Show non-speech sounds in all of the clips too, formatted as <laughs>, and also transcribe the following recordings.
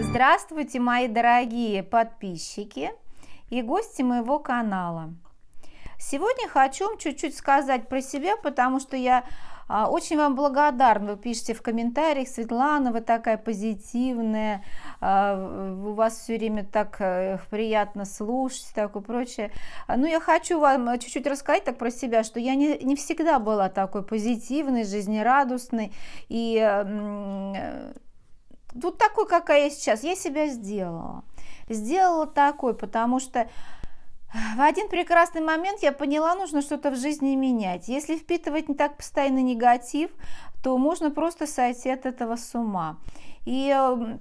Здравствуйте, мои дорогие подписчики и гости моего канала. Сегодня хочу чуть-чуть сказать про себя, потому что я а, очень вам благодарна, вы пишете в комментариях, Светлана, вы такая позитивная, а, у вас все время так э, приятно слушать, так и прочее. А, ну, я хочу вам э, чуть-чуть рассказать так про себя, что я не, не всегда была такой позитивной, жизнерадостной и вот э, такой, какая я сейчас, я себя сделала. Сделала такой, потому что в один прекрасный момент я поняла, нужно что-то в жизни менять. Если впитывать не так постоянно негатив, то можно просто сойти от этого с ума. И эм,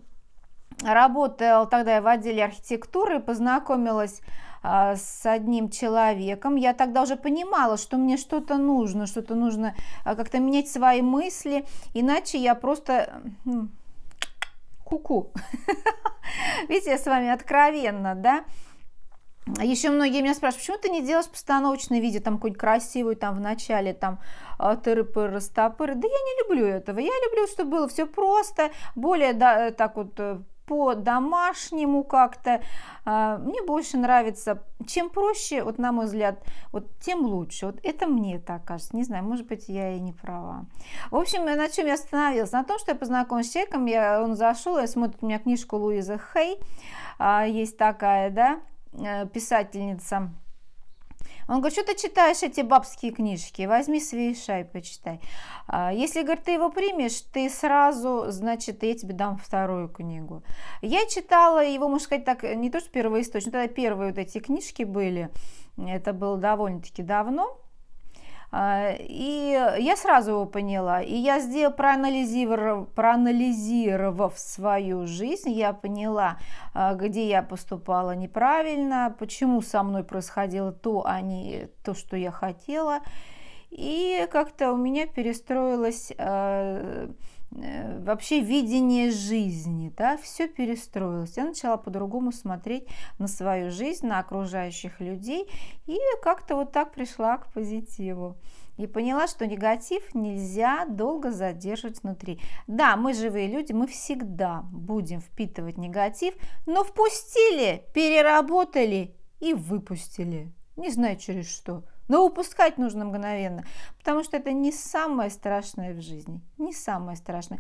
работала тогда я в отделе архитектуры, познакомилась а, с одним человеком. Я тогда уже понимала, что мне что-то нужно, что-то нужно а, как-то менять свои мысли, иначе я просто куку. -ку. <laughs> Видите, я с вами откровенно, да? А Еще многие меня спрашивают, почему ты не делаешь постановочное видео, там какой-нибудь красивый, там в начале, там а, тыры-пыры, растопыры. Да я не люблю этого. Я люблю, чтобы было все просто, более да, э, так вот э, по-домашнему как-то. А, мне больше нравится, чем проще, вот на мой взгляд, вот тем лучше. Вот это мне так кажется. Не знаю, может быть, я и не права. В общем, э, на чем я остановилась? На том, что я познакомилась с человеком, я, он зашел, я смотрит у меня книжку Луизы Хей, есть такая, да, Э, писательница, он говорит, что ты читаешь эти бабские книжки, возьми свишай, почитай. А, если, говорит, ты его примешь, ты сразу, значит, я тебе дам вторую книгу. Я читала его, можно сказать, так, не то что первоисточник, тогда первые вот эти книжки были, это было довольно-таки давно, а, и я сразу его поняла, и я сделала, проанализировав, проанализировав свою жизнь, я поняла, а, где я поступала неправильно, почему со мной происходило то, а не то, что я хотела. И как-то у меня перестроилась а, Э, вообще видение жизни, да, все перестроилось. Я начала по-другому смотреть на свою жизнь, на окружающих людей, и как-то вот так пришла к позитиву. И поняла, что негатив нельзя долго задерживать внутри. Да, мы живые люди, мы всегда будем впитывать негатив, но впустили, переработали и выпустили. Не знаю через что. Но упускать нужно мгновенно, потому что это не самое страшное в жизни, не самое страшное.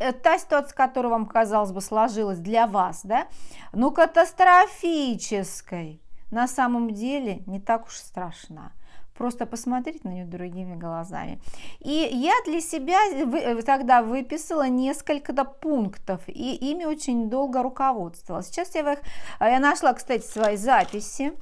Э, та ситуация, которая вам, казалось бы, сложилась для вас, да, ну катастрофической, на самом деле не так уж страшна просто посмотреть на нее другими глазами. И я для себя э, тогда выписала несколько -то пунктов, и ими очень долго руководствовалась. Сейчас я, их, э, я нашла, кстати, свои записи.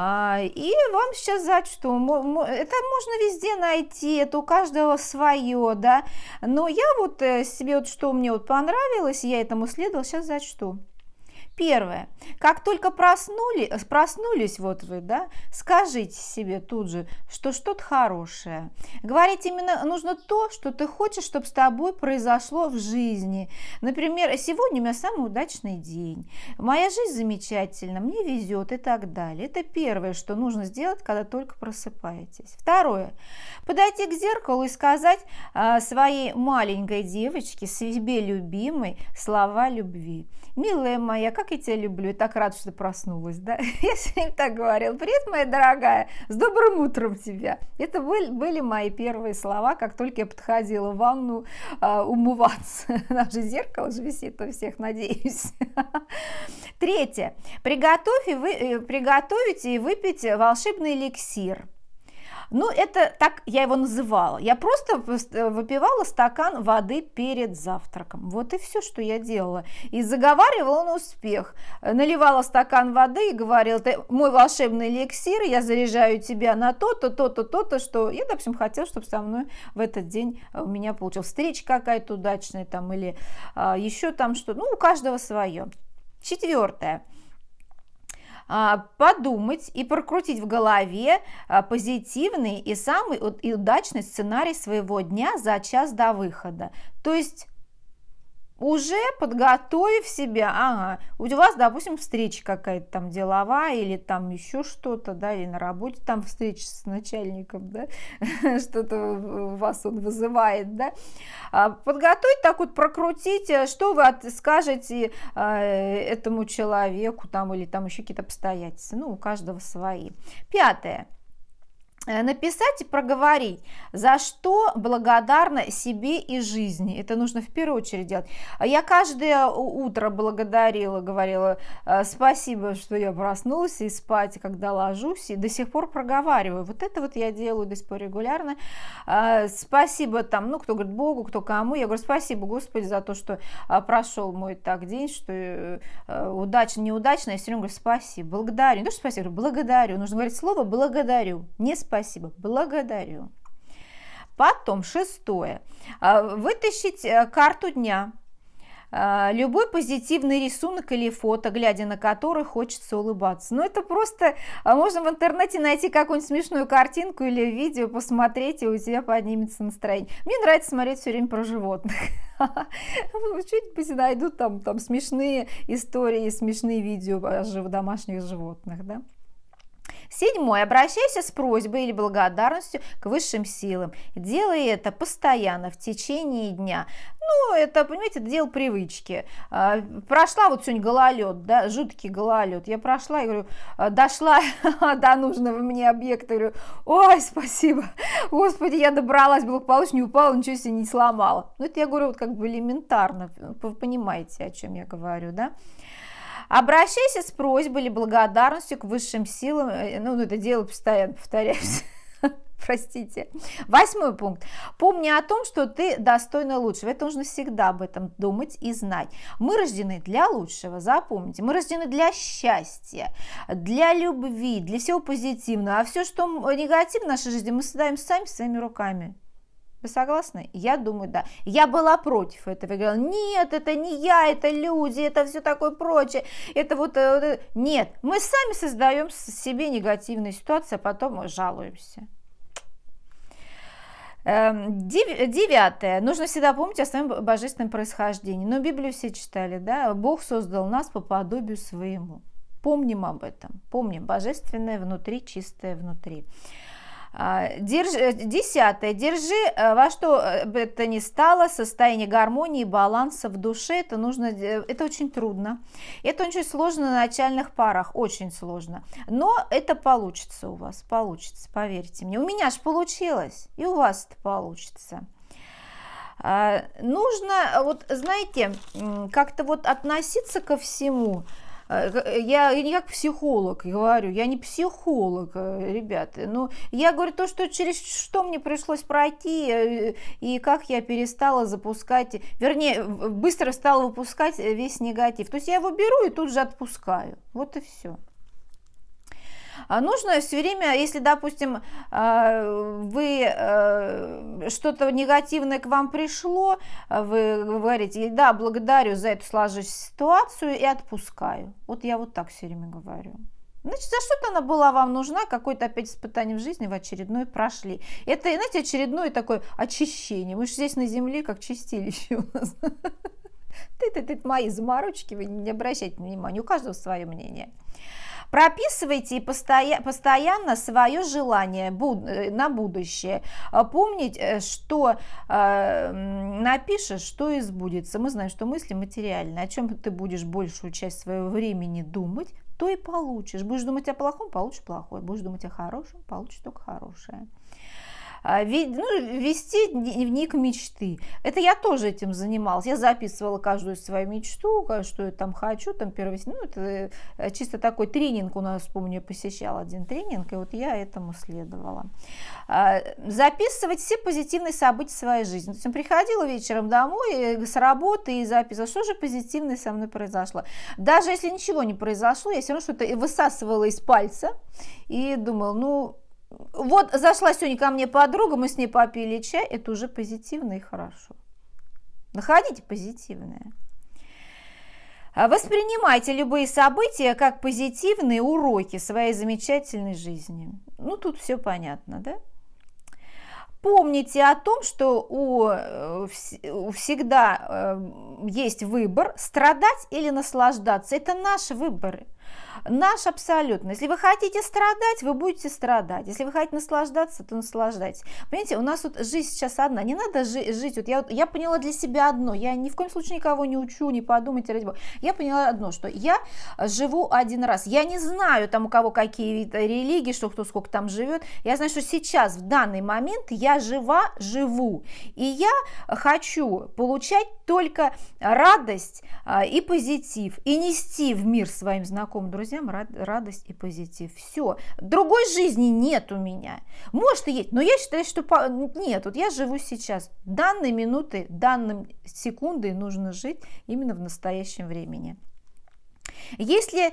А, и вам сейчас зачту. Это можно везде найти, это у каждого свое, да. Но я вот э, себе, вот что мне вот понравилось, я этому следовал. сейчас зачту. Первое. Как только проснули, проснулись вот вы, да, скажите себе тут же, что что-то хорошее. Говорить именно нужно то, что ты хочешь, чтобы с тобой произошло в жизни. Например, сегодня у меня самый удачный день, моя жизнь замечательна, мне везет и так далее. Это первое, что нужно сделать, когда только просыпаетесь. Второе. Подойти к зеркалу и сказать э, своей маленькой девочке, себе любимой, слова любви. «Милая моя, как как я тебя люблю, и так рад, что ты проснулась, да? <laughs> Я с ним так говорил, привет, моя дорогая, с добрым утром тебя. Это были, были мои первые слова, как только я подходила в ванну э, умываться. Наше <laughs> же зеркало же висит у всех, надеюсь. <laughs> Третье. Приготовь и вы, э, приготовите и выпейте волшебный эликсир – ну, это так я его называла. Я просто э, выпивала стакан воды перед завтраком. Вот и все, что я делала. И заговаривала на успех. Э, наливала стакан воды и говорила, ты мой волшебный эликсир, я заряжаю тебя на то-то, то-то, то-то, что я, допустим, хотел, чтобы со мной в этот день э, у меня получилась встреча какая-то удачная там или а, еще там что-то. Ну, у каждого свое. Четвертое. А, подумать и прокрутить в голове а, позитивный и самый удачный сценарий своего дня за час до выхода. То есть уже подготовив себя, ага, у вас, допустим, встреча какая-то там деловая или там еще что-то, да, или на работе там встреча с начальником, да, <laughs> что-то вас он вызывает, да, а подготовить, так вот прокрутить, э, что вы скажете э, этому человеку там или там еще какие-то обстоятельства, ну, у каждого свои. Пятое – Э, написать и проговорить, за что благодарна себе и жизни. Это нужно в первую очередь делать. Я каждое утро благодарила, говорила э, спасибо, что я проснулась и спать, когда ложусь, и до сих пор проговариваю. Вот это вот я делаю до сих пор регулярно. Э, спасибо там, ну, кто говорит Богу, кто кому. Я говорю, спасибо, Господи, за то, что прошел мой так день, что удачно, неудачно. Я все время говорю, спасибо, благодарю. Не что спасибо, благодарю. Нужно говорить слово благодарю, не спасибо спасибо, благодарю. Потом, шестое, а, вытащить э, карту дня, а, любой позитивный рисунок или фото, глядя на который хочется улыбаться. Но ну, это просто, а, можно в интернете найти какую-нибудь смешную картинку или видео, посмотреть, и у тебя поднимется настроение. Мне нравится смотреть все время про животных. <laughs> Чуть-чуть найду там, там смешные истории, смешные видео о домашних животных, да. Седьмое. Обращайся с просьбой или благодарностью к высшим силам. Делай это постоянно, в течение дня. Ну, это, понимаете, дел привычки. А, прошла вот сегодня гололед, да, жуткий гололед. Я прошла, я говорю, «А, дошла <laughs> до нужного мне объекта, говорю, ой, спасибо, господи, я добралась благополучно, не упала, ничего себе не сломала. Ну, это я говорю, вот как бы элементарно, понимаете, о чем я говорю, да. Обращайся с просьбой или благодарностью к высшим силам. Э, ну, это дело постоянно повторяюсь. <laughs> Простите. Восьмой пункт. Помни о том, что ты достойна лучшего. Это нужно всегда об этом думать и знать. Мы рождены для лучшего, запомните. Мы рождены для счастья, для любви, для всего позитивного. А все, что негативно в нашей жизни, мы создаем сами своими руками. Вы согласны? Я думаю, да. Я была против этого. Я говорила, нет, это не я, это люди, это все такое прочее. Это вот... Э, вот Нет, мы сами создаем себе негативные ситуации, а потом жалуемся. Эм, девятое. Нужно всегда помнить о своем божественном происхождении. Но ну, Библию все читали, да? Бог создал нас по подобию своему. Помним об этом. Помним божественное внутри, чистое внутри. А, Держи, э, десятое. Держи э, во что э, бы это ни стало состояние гармонии, и баланса в душе. Это нужно, это очень трудно. Это очень сложно на начальных парах, очень сложно. Но это получится у вас, получится, поверьте мне. У меня же получилось, и у вас это получится. А, нужно, вот знаете, как-то вот относиться ко всему – Э, э, я, не как психолог говорю, я не психолог, э, ребята. Но ну, я говорю то, что через что мне пришлось пройти и как я перестала запускать, вернее, быстро стала выпускать весь негатив. То есть я его беру и тут же отпускаю. Вот и все. А, нужно все время, если, допустим, а, вы э, что-то негативное к вам пришло, а, вы говорите, да, благодарю за эту сложившуюся ситуацию и отпускаю. Вот я вот так все время говорю. Значит, за что-то она была вам нужна, какое-то опять испытание в жизни в очередной прошли. Это, знаете, очередное такое очищение. Мы же здесь на земле как чистилище у нас. Ты-ты-ты, <laughs> мои заморочки, вы не обращайте внимания, у каждого свое мнение. Прописывайте постоя постоянно свое желание буд э, на будущее. А, помнить, э, что э, напишешь, что и сбудется. Мы знаем, что мысли материальны. О чем ты будешь большую часть своего времени думать, то и получишь. Будешь думать о плохом, получишь плохое. Будешь думать о хорошем, получишь только хорошее. А, ну, вести дневник мечты. Это я тоже этим занималась. Я записывала каждую свою мечту, что я там хочу, там первый... Ну, это э, чисто такой тренинг у нас, помню, я посещал один тренинг, и вот я этому следовала. А, записывать все позитивные события своей жизни. То есть, я приходила вечером домой э, с работы и записывала, что же позитивное со мной произошло. Даже если ничего не произошло, я все равно что-то высасывала из пальца и думала, ну, вот зашла сегодня ко мне подруга, мы с ней попили чай, это уже позитивно и хорошо. Находите позитивное. А воспринимайте любые события как позитивные уроки своей замечательной жизни. Ну, тут все понятно, да? Помните о том, что у, э, у всегда э, есть выбор страдать или наслаждаться. Это наши выборы – Наш абсолютно. Если вы хотите страдать, вы будете страдать. Если вы хотите наслаждаться, то наслаждайтесь. Понимаете, у нас вот жизнь сейчас одна. Не надо жи- жить. Вот я, я поняла для себя одно. Я ни в коем случае никого не учу, не подумайте, ради бога. Я поняла одно, что я живу один раз. Я не знаю там у кого какие религии, что кто сколько там живет. Я знаю, что сейчас, в данный момент, я жива, живу. И я хочу получать только радость а, и позитив, и нести в мир своим знакомым знакомым, друзьям рад, радость и позитив. Все. Другой жизни нет у меня. Может и есть, но я считаю, что по... нет. Вот я живу сейчас. Данной минуты, данной секундой нужно жить именно в настоящем времени. Если э,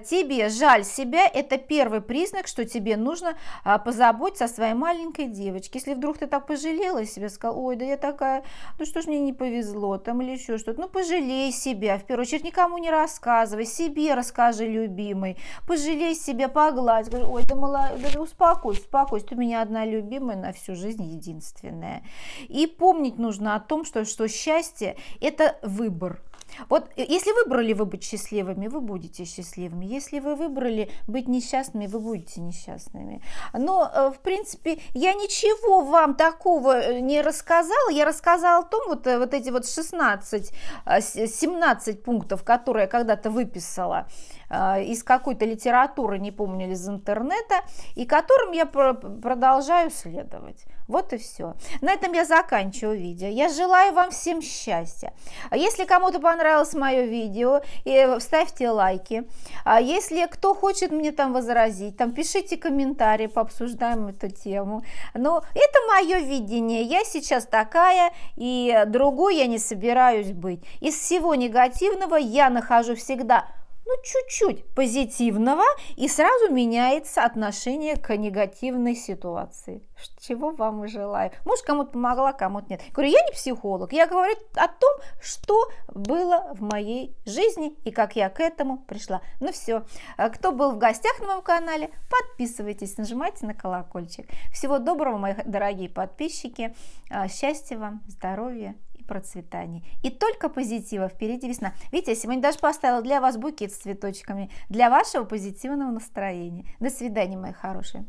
тебе жаль себя, это первый признак, что тебе нужно э, позаботиться о своей маленькой девочке. Если вдруг ты так пожалела себя, сказала, ой, да я такая, ну что ж мне не повезло, там или еще что-то, ну пожалей себя, в первую очередь никому не рассказывай, себе расскажи, любимый, пожалей себя, погладь, Говори, ой, да, мала, да успокойся, успокойся, ты у меня одна любимая на всю жизнь единственная. И помнить нужно о том, что, что счастье – это выбор, вот э, если выбрали вы быть счастливыми, вы будете счастливыми. Если вы выбрали быть несчастными, вы будете несчастными. Но, э, в принципе, я ничего вам такого э, не рассказала. Я рассказала о том, вот, вот эти вот 16, 17 пунктов, которые я когда-то выписала из какой-то литературы, не помню, из интернета, и которым я продолжаю следовать. Вот и все. На этом я заканчиваю видео. Я желаю вам всем счастья. А если кому-то понравилось понравилось мое видео, и ставьте лайки. А если кто хочет мне там возразить, там пишите комментарии, пообсуждаем эту тему. Но ну, это мое видение, я сейчас такая, и другой я не собираюсь быть. Из всего негативного я нахожу всегда ну, чуть-чуть позитивного, и сразу меняется отношение к негативной ситуации. Чего вам и желаю. Может, кому-то помогла, кому-то нет. Я говорю, я не психолог, я говорю о том, что было в моей жизни и как я к этому пришла. Ну все, а, кто был в гостях на моем канале, подписывайтесь, нажимайте на колокольчик. Всего доброго, мои дорогие подписчики, а, счастья вам, здоровья процветании. И только позитива, впереди весна. Видите, я сегодня даже поставила для вас букет с цветочками, для вашего позитивного настроения. До свидания, мои хорошие.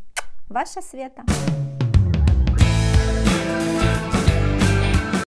Ваша Света.